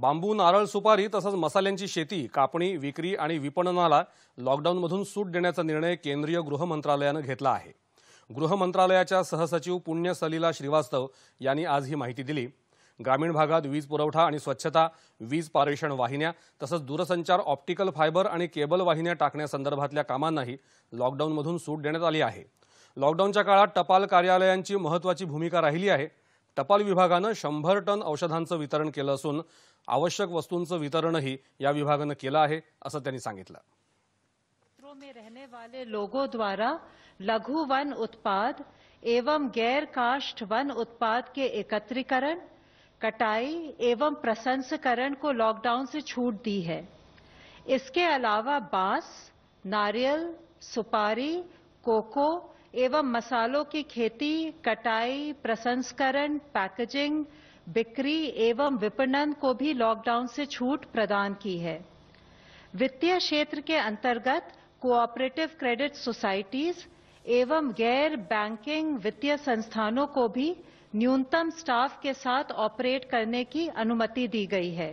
bamboo नारळ सुपारी तसंच मसाल्यांची शेती कापणी विक्री आणि विपणनाला लॉकडाऊनमधून सूट देण्याचा निर्णय केंद्रीय गृह मंत्रालयानं घेतला आहे मंत्रालयाच्या सहसचिव पुण्य सलीला श्रीवास्तव यांनी आज ही माहिती दिली ग्रामीण भागात वीज पुरवठा आणि स्वच्छता वीज पारेषण वाहिन्या तसंच दूरसंचार ऑप्टिकल फायबर आणि केबल वाहिन्या टाकण्यासंदर्भातल्या कामांनाही लॉकडाऊनमधून सूट देण्यात आली आहे लॉकडाऊनच्या काळात टपाल कार्यालयांची महत्त्वाची भूमिका राहिली आहे टपाल विभाग ने शंभर टन औषधांचं वितरण के असून आवश्यक वितरण ही या विभाग ने आहे असं त्यांनी में रहने वाले लोगों द्वारा लघु वन उत्पाद एवं गैर काष्ठ वन उत्पाद के एकत्रीकरण कटाई एवं प्रसंस्करण को लॉकडाउन से छूट दी है इसके अलावा बांस नारियल सुपारी कोको एवं मसालों की खेती कटाई प्रसंस्करण पैकेजिंग बिक्री एवं विपणन को भी लॉकडाउन से छूट प्रदान की है वित्तीय क्षेत्र के अंतर्गत कोऑपरेटिव क्रेडिट सोसाइटीज एवं गैर बैंकिंग वित्तीय संस्थानों को भी न्यूनतम स्टाफ के साथ ऑपरेट करने की अनुमति दी गई है